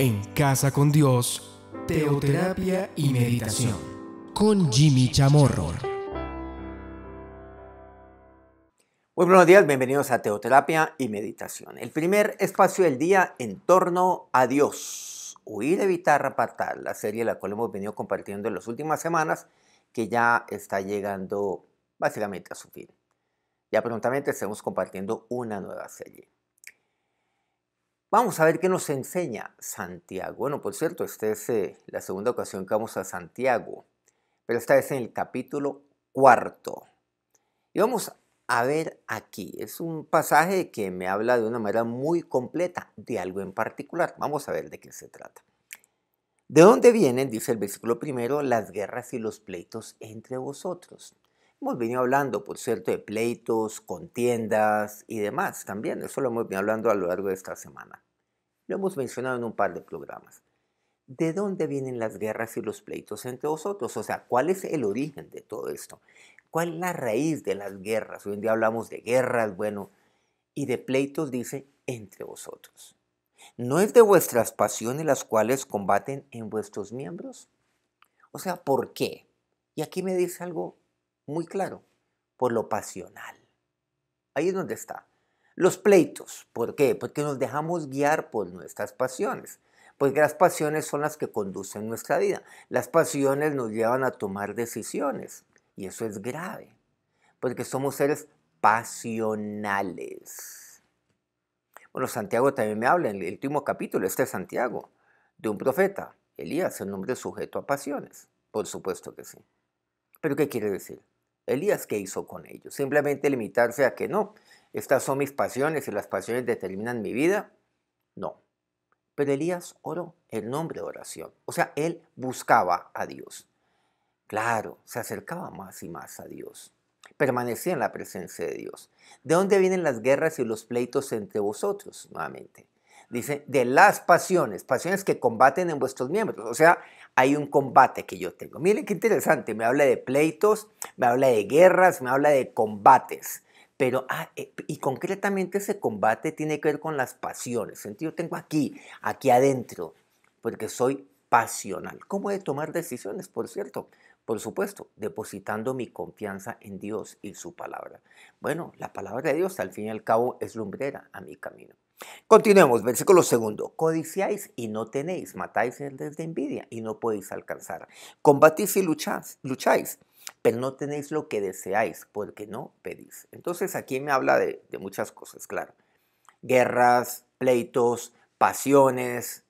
en Casa con Dios, Teoterapia y Meditación, con Jimmy Chamorro. Muy buenos días, bienvenidos a Teoterapia y Meditación. El primer espacio del día en torno a Dios. Huir, evitar, apartar la serie la cual hemos venido compartiendo en las últimas semanas, que ya está llegando básicamente a su fin. Ya prontamente estamos compartiendo una nueva serie. Vamos a ver qué nos enseña Santiago. Bueno, por cierto, esta es eh, la segunda ocasión que vamos a Santiago, pero esta es en el capítulo cuarto. Y vamos a ver aquí, es un pasaje que me habla de una manera muy completa de algo en particular. Vamos a ver de qué se trata. ¿De dónde vienen, dice el versículo primero, las guerras y los pleitos entre vosotros? Hemos venido hablando, por cierto, de pleitos, contiendas y demás también. Eso lo hemos venido hablando a lo largo de esta semana. Lo hemos mencionado en un par de programas. ¿De dónde vienen las guerras y los pleitos entre vosotros? O sea, ¿cuál es el origen de todo esto? ¿Cuál es la raíz de las guerras? Hoy en día hablamos de guerras, bueno, y de pleitos, dice, entre vosotros. ¿No es de vuestras pasiones las cuales combaten en vuestros miembros? O sea, ¿por qué? Y aquí me dice algo muy claro, por lo pasional. Ahí es donde está. Los pleitos, ¿por qué? Porque nos dejamos guiar por nuestras pasiones, porque las pasiones son las que conducen nuestra vida. Las pasiones nos llevan a tomar decisiones y eso es grave, porque somos seres pasionales. Bueno, Santiago también me habla en el último capítulo, este es Santiago, de un profeta, Elías, el hombre sujeto a pasiones, por supuesto que sí. Pero ¿qué quiere decir? Elías, ¿qué hizo con ellos? Simplemente limitarse a que no, estas son mis pasiones y las pasiones determinan mi vida. No. Pero Elías oró el nombre de oración. O sea, él buscaba a Dios. Claro, se acercaba más y más a Dios. Permanecía en la presencia de Dios. ¿De dónde vienen las guerras y los pleitos entre vosotros? Nuevamente. Dice, de las pasiones, pasiones que combaten en vuestros miembros. O sea, hay un combate que yo tengo. Miren qué interesante, me habla de pleitos, me habla de guerras, me habla de combates. Pero, ah, eh, y concretamente ese combate tiene que ver con las pasiones. Yo tengo aquí, aquí adentro, porque soy pasional. ¿Cómo de tomar decisiones, por cierto? Por supuesto, depositando mi confianza en Dios y su palabra. Bueno, la palabra de Dios al fin y al cabo es lumbrera a mi camino. Continuemos, versículo segundo. Codiciáis y no tenéis, matáis desde envidia y no podéis alcanzar. Combatís y lucháis pero no tenéis lo que deseáis porque no pedís. Entonces aquí me habla de, muchas cosas, claro. Guerras, pleitos, pasiones,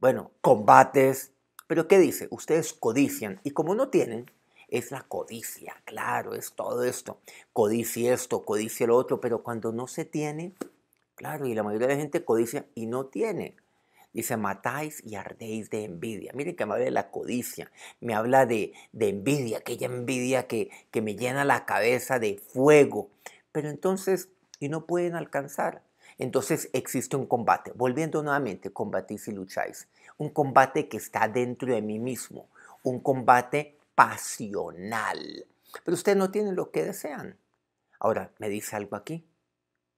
bueno, combates. Pero ¿qué dice? Ustedes codician y como no tienen, es la codicia, claro, es todo esto. Codicia esto, codicia lo otro, pero cuando no se tiene, claro, y la mayoría de la gente codicia y no tiene. Dice, matáis y ardéis de envidia. Miren que me habla de la codicia, me habla de, envidia, aquella envidia que, que me llena la cabeza de fuego. Pero entonces, y no pueden alcanzar. Entonces existe un combate. Volviendo nuevamente, combatís y lucháis. Un combate que está dentro de mí mismo. Un combate pasional. Pero ustedes no tienen lo que desean. Ahora, me dice algo aquí.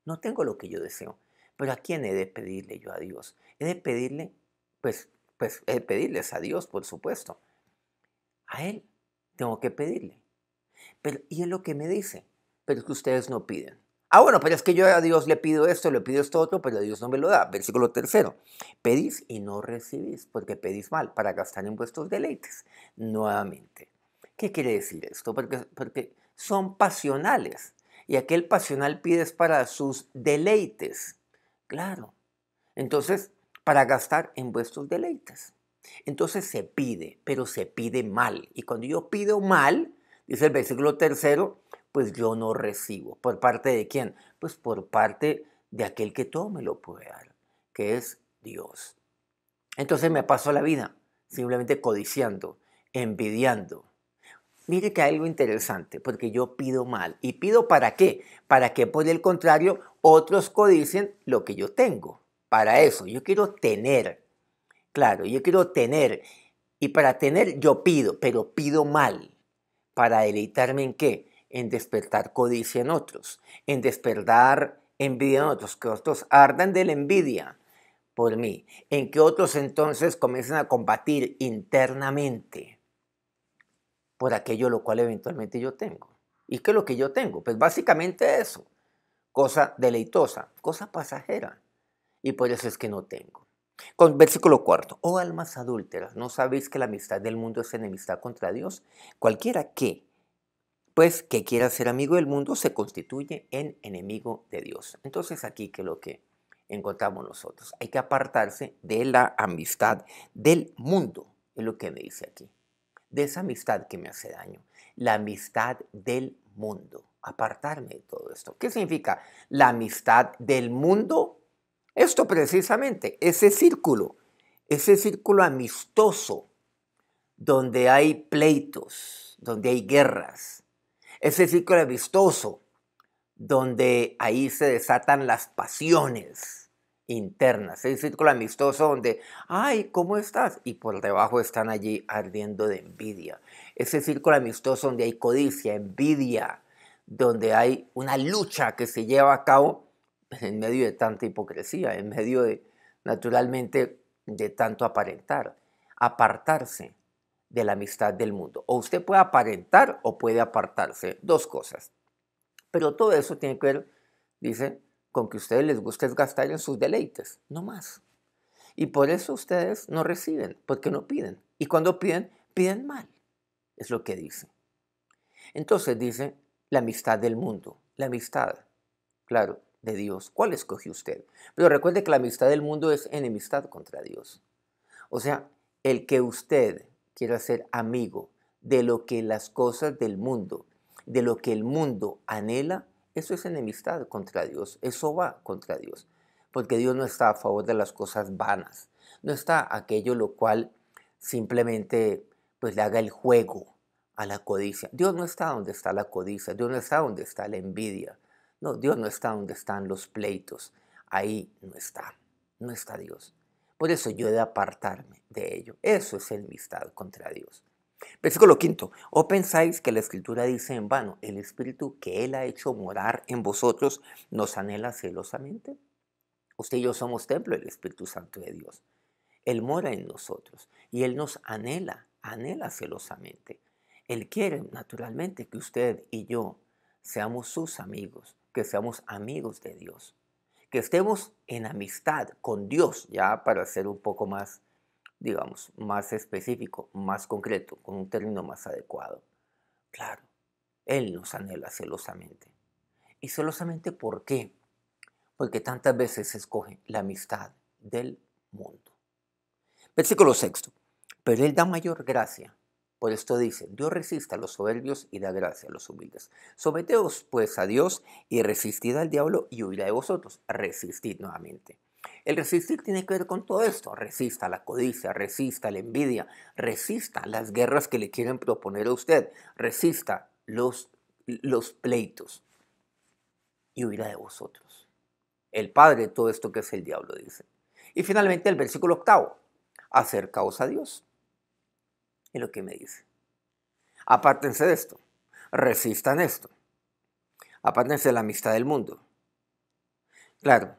No tengo lo que yo deseo. Pero ¿a quién he de pedirle yo a Dios? He de pedirle, pues, pues he de pedirles a Dios, por supuesto. A Él tengo que pedirle. Pero, y es lo que me dice, pero es que ustedes no piden. Ah, bueno, pero es que yo a Dios le pido esto, le pido esto otro, pero Dios no me lo da. Versículo tercero. Pedís y no recibís, porque pedís mal, para gastar en vuestros deleites. Nuevamente. ¿Qué quiere decir esto? Porque, porque son pasionales. Y aquel pasional pides para sus deleites. Claro. Entonces, para gastar en vuestros deleites. Entonces se pide, pero se pide mal. Y cuando yo pido mal, dice el versículo tercero, pues yo no recibo. ¿Por parte de quién? Pues por parte de aquel que todo me lo puede dar, que es Dios. Entonces me paso la vida simplemente codiciando, envidiando. Mire que hay algo interesante, porque yo pido mal. ¿Y pido para qué? Para que por el contrario otros codicen lo que yo tengo. Para eso, yo quiero tener. Claro, yo quiero tener. Y para tener yo pido, pero pido mal. ¿Para deleitarme en qué? En despertar codicia en otros, en despertar envidia en otros, que otros ardan de la envidia por mí, en que otros entonces comiencen a combatir internamente por aquello lo cual eventualmente yo tengo. ¿Y qué es lo que yo tengo? Pues básicamente eso cosa deleitosa, cosa pasajera. Y por eso es que no tengo. Con versículo cuarto, oh almas adúlteras, ¿no sabéis que la amistad del mundo es enemistad contra Dios? Cualquiera que, pues, que quiera ser amigo del mundo, se constituye en enemigo de Dios. Entonces aquí que lo que encontramos nosotros, hay que apartarse de la amistad del mundo, es lo que me dice aquí, de esa amistad que me hace daño, la amistad del mundo, apartarme de todo esto. ¿Qué significa la amistad del mundo? Esto precisamente, ese círculo, ese círculo amistoso, donde hay pleitos, donde hay guerras, ese círculo amistoso, donde ahí se desatan las pasiones internas, ese círculo amistoso donde, ay, ¿cómo estás? Y por debajo están allí ardiendo de envidia ese círculo amistoso donde hay codicia, envidia, donde hay una lucha que se lleva a cabo en medio de tanta hipocresía, en medio de, naturalmente, de tanto aparentar, apartarse de la amistad del mundo. O usted puede aparentar o puede apartarse, dos cosas. Pero todo eso tiene que ver, dice, con que a ustedes les guste gastar en sus deleites, no más. Y por eso ustedes no reciben, porque no piden. Y cuando piden, piden mal es lo que dice. Entonces dice la amistad del mundo, la amistad, claro, de Dios. ¿Cuál escogió usted? Pero recuerde que la amistad del mundo es enemistad contra Dios. O sea, el que usted quiera ser amigo de lo que las cosas del mundo, de lo que el mundo anhela, eso es enemistad contra Dios, eso va contra Dios. Porque Dios no está a favor de las cosas vanas, no está aquello lo cual simplemente pues le haga el juego a la codicia. Dios no está donde está la codicia, Dios no está donde está la envidia, no, Dios no está donde están los pleitos, ahí no está, no está Dios. Por eso yo he de apartarme de ello. Eso es enemistad contra Dios. Versículo quinto. ¿O pensáis que la Escritura dice en vano, el Espíritu que Él ha hecho morar en vosotros nos anhela celosamente? Usted y yo somos templo del Espíritu Santo de Dios. Él mora en nosotros y Él nos anhela anhela celosamente. Él quiere, naturalmente, que usted y yo seamos sus amigos, que seamos amigos de Dios, que estemos en amistad con Dios, ya para ser un poco más, digamos, más específico, más concreto, con un término más adecuado. Claro, Él nos anhela celosamente. ¿Y celosamente por qué? Porque tantas veces se escoge la amistad del mundo. Versículo sexto. Pero Él da mayor gracia. Por esto dice, Dios resiste a los soberbios y da gracia a los humildes. Someteos pues a Dios y resistid al diablo y huirá de vosotros. Resistid nuevamente. El resistir tiene que ver con todo esto. Resista la codicia, resista la envidia, resista las guerras que le quieren proponer a usted, resista los, los pleitos y huirá de vosotros. El Padre, todo esto que es el diablo, dice. Y finalmente el versículo octavo, acercaos a Dios es lo que me dice. Apártense de esto, resistan esto, apártense de la amistad del mundo. Claro,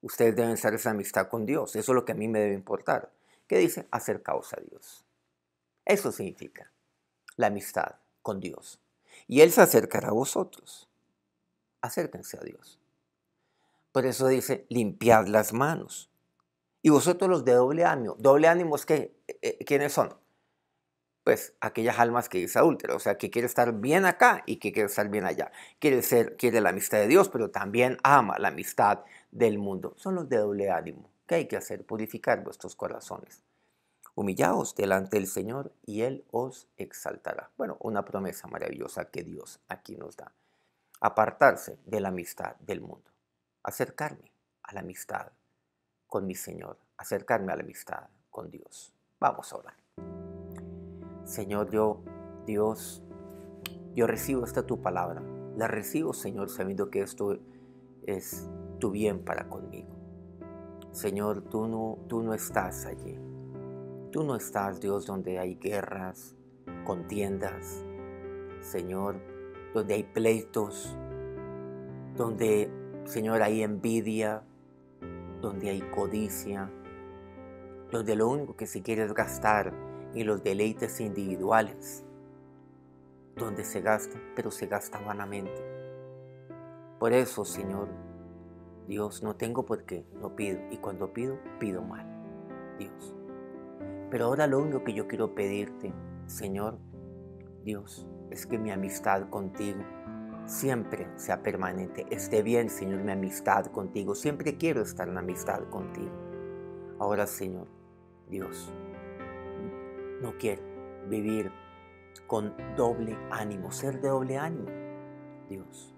ustedes deben ser esa amistad con Dios, eso es lo que a mí me debe importar. ¿Qué dice? Acercaos a Dios. Eso significa la amistad con Dios. Y Él se acercará a vosotros. Acérquense a Dios. Por eso dice, limpiad las manos. Y vosotros los de doble ánimo. Doble ánimo es que, eh, eh, ¿quiénes son? pues aquellas almas que es adúltero, o sea, que quiere estar bien acá y que quiere estar bien allá. Quiere ser, quiere la amistad de Dios, pero también ama la amistad del mundo. Son los de doble ánimo. ¿Qué hay que hacer? Purificar vuestros corazones. Humillaos delante del Señor y Él os exaltará. Bueno, una promesa maravillosa que Dios aquí nos da. Apartarse de la amistad del mundo. Acercarme a la amistad con mi Señor. Acercarme a la amistad con Dios. Vamos a orar. Señor, yo, Dios, yo recibo esta tu palabra. La recibo, Señor, sabiendo que esto es tu bien para conmigo. Señor, tú no, tú no estás allí. Tú no estás, Dios, donde hay guerras, contiendas, Señor, donde hay pleitos, donde, Señor, hay envidia, donde hay codicia, donde lo único que se quiere es gastar y los deleites individuales, donde se gasta, pero se gasta vanamente. Por eso, Señor, Dios, no tengo por qué, no pido, y cuando pido, pido mal, Dios. Pero ahora lo único que yo quiero pedirte, Señor, Dios, es que mi amistad contigo siempre sea permanente. Esté bien, Señor, mi amistad contigo. Siempre quiero estar en amistad contigo. Ahora, Señor, Dios, no quiero vivir con doble ánimo, ser de doble ánimo, Dios.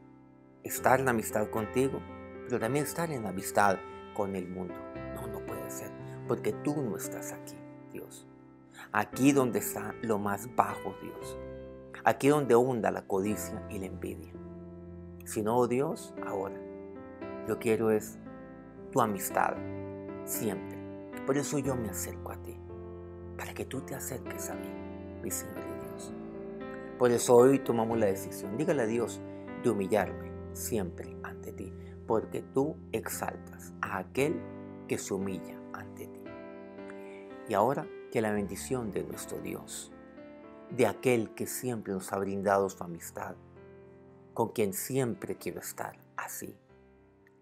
Estar en amistad contigo, pero también estar en amistad con el mundo. No, no puede ser, porque tú no estás aquí, Dios. Aquí donde está lo más bajo, Dios. Aquí donde hunda la codicia y la envidia. Si no, Dios, ahora. Yo quiero es tu amistad, siempre. Por eso yo me acerco a ti para que tú te acerques a mí, mi Señor y Dios. Por eso hoy tomamos la decisión, dígale a Dios, de humillarme siempre ante ti, porque tú exaltas a aquel que se humilla ante ti. Y ahora que la bendición de nuestro Dios, de aquel que siempre nos ha brindado su amistad, con quien siempre quiero estar así,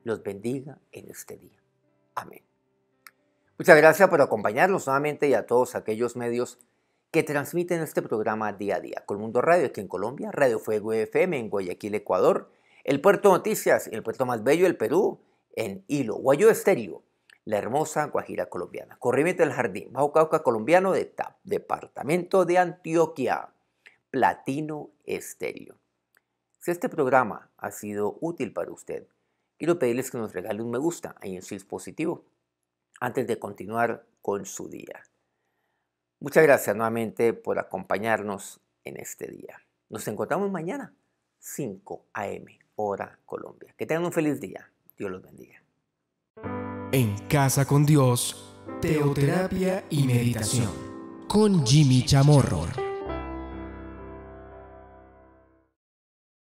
los bendiga en este día. Amén. Muchas gracias por acompañarnos nuevamente y a todos aquellos medios que transmiten este programa día a día. Colmundo Radio aquí en Colombia, Radio Fuego FM en Guayaquil, Ecuador, El Puerto Noticias, el puerto más bello del Perú, en Hilo, Guayo Estéreo, la hermosa Guajira colombiana, Corriente del Jardín, Bajo Cauca colombiano de TAP, Departamento de Antioquia, Platino Estéreo. Si este programa ha sido útil para usted, quiero pedirles que nos regale un me gusta y en sils positivo antes de continuar con su día. Muchas gracias nuevamente por acompañarnos en este día. Nos encontramos mañana, 5 a.m., hora Colombia. Que tengan un feliz día. Dios los bendiga. En Casa con Dios, Teoterapia y Meditación. Con Jimmy Chamorro.